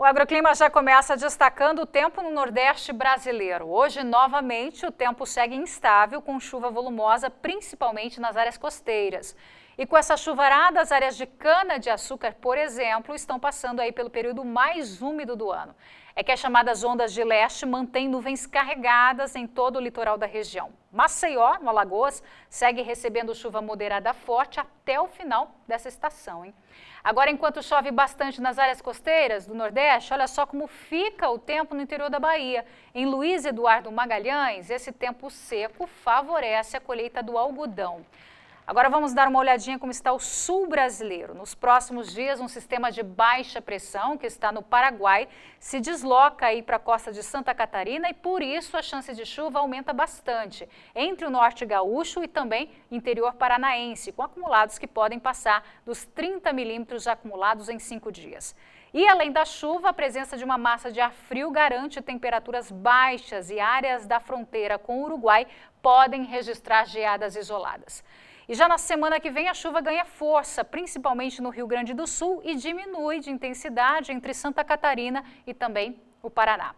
O agroclima já começa destacando o tempo no Nordeste brasileiro. Hoje, novamente, o tempo segue instável, com chuva volumosa, principalmente nas áreas costeiras. E com essa chuvarada, as áreas de cana-de-açúcar, por exemplo, estão passando aí pelo período mais úmido do ano. É que as chamadas ondas de leste mantêm nuvens carregadas em todo o litoral da região. Maceió, no Alagoas, segue recebendo chuva moderada forte até o final dessa estação. Hein? Agora, enquanto chove bastante nas áreas costeiras do Nordeste, olha só como fica o tempo no interior da Bahia. Em Luiz Eduardo Magalhães, esse tempo seco favorece a colheita do algodão. Agora vamos dar uma olhadinha como está o sul brasileiro. Nos próximos dias, um sistema de baixa pressão que está no Paraguai se desloca aí para a costa de Santa Catarina e por isso a chance de chuva aumenta bastante entre o norte gaúcho e também interior paranaense, com acumulados que podem passar dos 30 milímetros acumulados em cinco dias. E além da chuva, a presença de uma massa de ar frio garante temperaturas baixas e áreas da fronteira com o Uruguai podem registrar geadas isoladas. E já na semana que vem a chuva ganha força, principalmente no Rio Grande do Sul, e diminui de intensidade entre Santa Catarina e também o Paraná.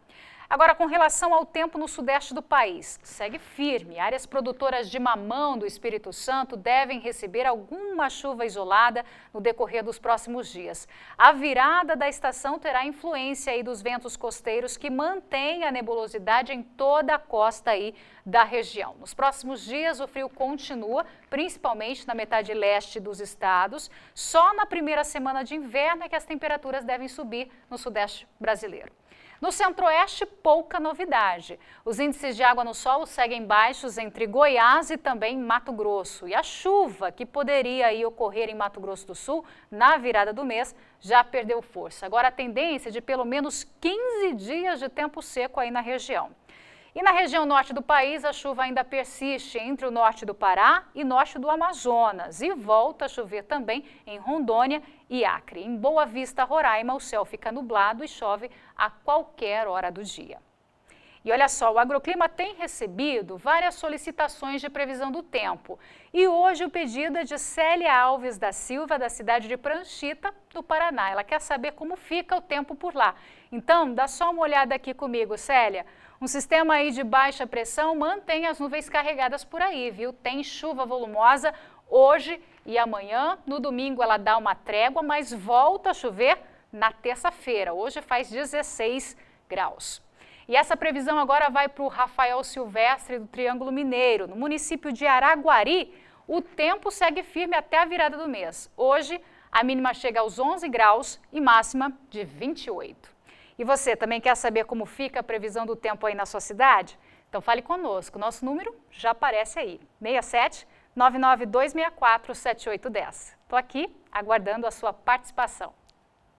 Agora, com relação ao tempo no sudeste do país, segue firme. Áreas produtoras de mamão do Espírito Santo devem receber alguma chuva isolada no decorrer dos próximos dias. A virada da estação terá influência aí dos ventos costeiros que mantêm a nebulosidade em toda a costa aí da região. Nos próximos dias, o frio continua, principalmente na metade leste dos estados. Só na primeira semana de inverno é que as temperaturas devem subir no sudeste brasileiro. No centro-oeste, pouca novidade. Os índices de água no solo seguem baixos entre Goiás e também Mato Grosso. E a chuva que poderia aí ocorrer em Mato Grosso do Sul na virada do mês já perdeu força. Agora a tendência é de pelo menos 15 dias de tempo seco aí na região. E na região norte do país, a chuva ainda persiste entre o norte do Pará e norte do Amazonas e volta a chover também em Rondônia e Acre. Em Boa Vista, Roraima, o céu fica nublado e chove a qualquer hora do dia. E olha só, o agroclima tem recebido várias solicitações de previsão do tempo. E hoje o pedido é de Célia Alves da Silva, da cidade de Pranchita, do Paraná. Ela quer saber como fica o tempo por lá. Então, dá só uma olhada aqui comigo, Célia. Um sistema aí de baixa pressão mantém as nuvens carregadas por aí, viu? Tem chuva volumosa hoje e amanhã. No domingo ela dá uma trégua, mas volta a chover na terça-feira. Hoje faz 16 graus. E essa previsão agora vai para o Rafael Silvestre do Triângulo Mineiro, no município de Araguari. O tempo segue firme até a virada do mês. Hoje, a mínima chega aos 11 graus e máxima de 28. E você também quer saber como fica a previsão do tempo aí na sua cidade? Então fale conosco. Nosso número já aparece aí: 67 7810. Estou aqui aguardando a sua participação.